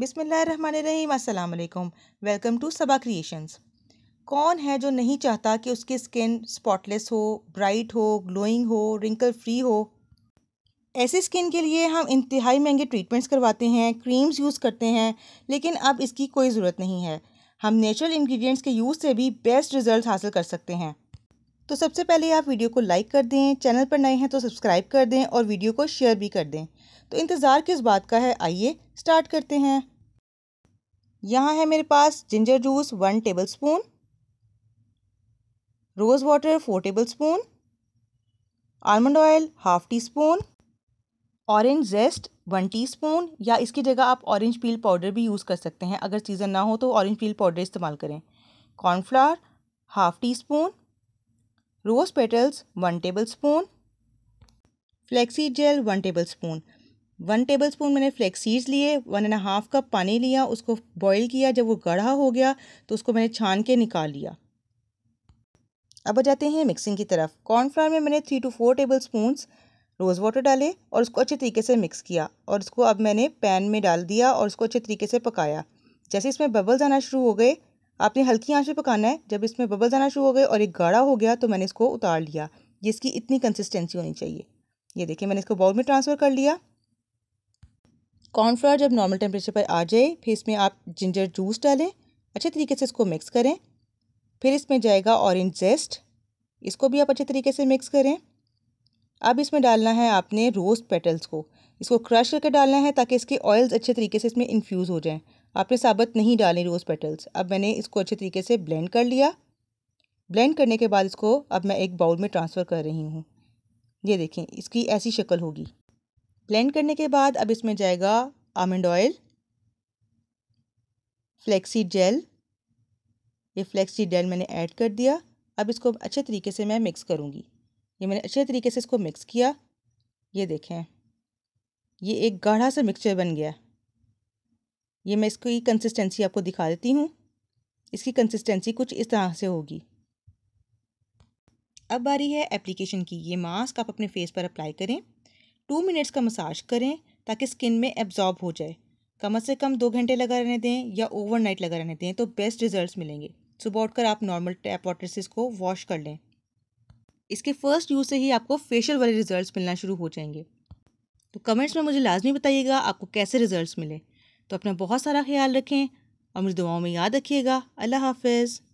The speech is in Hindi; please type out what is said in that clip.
बिसमीम अल्लाम वेलकम टू सबा क्रिएशंस कौन है जो नहीं चाहता कि उसकी स्किन स्पॉटलेस हो ब्राइट हो ग्लोइंग हो रिंकल फ्री हो ऐसी स्किन के लिए हम इंतहाई महंगे ट्रीटमेंट्स करवाते हैं क्रीम्स यूज़ करते हैं लेकिन अब इसकी कोई ज़रूरत नहीं है हम नेचुरल इंग्रेडिएंट्स के यूज़ से भी बेस्ट रिजल्ट हासिल कर सकते हैं तो सबसे पहले आप वीडियो को लाइक कर दें चैनल पर नए हैं तो सब्सक्राइब कर दें और वीडियो को शेयर भी कर दें तो इंतज़ार किस बात का है आइए स्टार्ट करते हैं यहाँ है मेरे पास ginger juice one tablespoon rose water four tablespoon almond oil half teaspoon orange zest one teaspoon या इसकी जगह आप ऑरेंज पील पाउडर भी यूज़ कर सकते हैं अगर सीज़न ना हो तो ऑरेंज पील पाउडर इस्तेमाल करें cornflower half teaspoon rose petals one tablespoon flaxseed gel one tablespoon one tablespoon मैंने फ्लैक्स लिए वन एंड हाफ कप पानी लिया उसको बॉईल किया जब वो गढ़ा हो गया तो उसको मैंने छान के निकाल लिया अब आ जाते हैं मिक्सिंग की तरफ कॉर्नफ्लावर में मैंने three two four tablespoon rose water डाले और उसको अच्छे तरीके से मिक्स किया और उसको अब मैंने पैन में डाल दिया और उसको अच्छे तरीके से पकाया जैसे इसमें बबल्स आना शुरू हो गए आपने हल्की आंच पे पकाना है जब इसमें बबल्स आना शुरू हो गए और एक गाढ़ा हो गया तो मैंने इसको उतार लिया ये इसकी इतनी कंसिस्टेंसी होनी चाहिए ये देखिए मैंने इसको बाउल में ट्रांसफ़र कर लिया कॉर्नफ्लावर जब नॉर्मल टेम्परेचर पर आ जाए फिर इसमें आप जिंजर जूस डालें अच्छे तरीके से इसको मिक्स करें फिर इसमें जाएगा ऑरेंज जेस्ट इसको भी आप अच्छे तरीके से मिक्स करें अब इसमें डालना है आपने रोज़ पेटल्स को इसको क्रश करके डालना है ताकि इसके ऑयल्स अच्छे तरीके से इसमें इन्फ्यूज़ हो जाएं आपने साबत नहीं डाले रोज़ पेटल्स अब मैंने इसको अच्छे तरीके से ब्लेंड कर लिया ब्लेंड करने के बाद इसको अब मैं एक बाउल में ट्रांसफ़र कर रही हूँ ये देखें इसकी ऐसी शक्ल होगी ब्लेंड करने के बाद अब इसमें जाएगा आमंड ऑयल फ्लैक्सी जेल ये फ्लैक्सी जेल मैंने ऐड कर दिया अब इसको अच्छे तरीके से मैं मिक्स करूँगी ये मैंने अच्छे तरीके से इसको मिक्स किया ये देखें ये एक गाढ़ा सा मिक्सचर बन गया ये मैं इसकी कंसिस्टेंसी आपको दिखा देती हूँ इसकी कंसिस्टेंसी कुछ इस तरह से होगी अब बारी है एप्लीकेशन की ये मास्क आप अपने फेस पर अप्लाई करें टू मिनट्स का मसाज करें ताकि स्किन में एब्जॉर्ब हो जाए कम से कम दो घंटे लगा रहने दें या ओवरनाइट लगा रहने दें तो बेस्ट रिजल्ट्स मिलेंगे सुबह उठकर आप नॉर्मल टैप वाटर से इसको वॉश कर लें इसके फर्स्ट यूज़ से ही आपको फेशियल वाले रिजल्ट्स मिलना शुरू हो जाएंगे तो कमेंट्स में मुझे लाजमी बताइएगा आपको कैसे रिजल्ट्स मिले तो अपना बहुत सारा ख्याल रखें और मुझे दुआओं में याद रखिएगा अल्लाह हाफिज़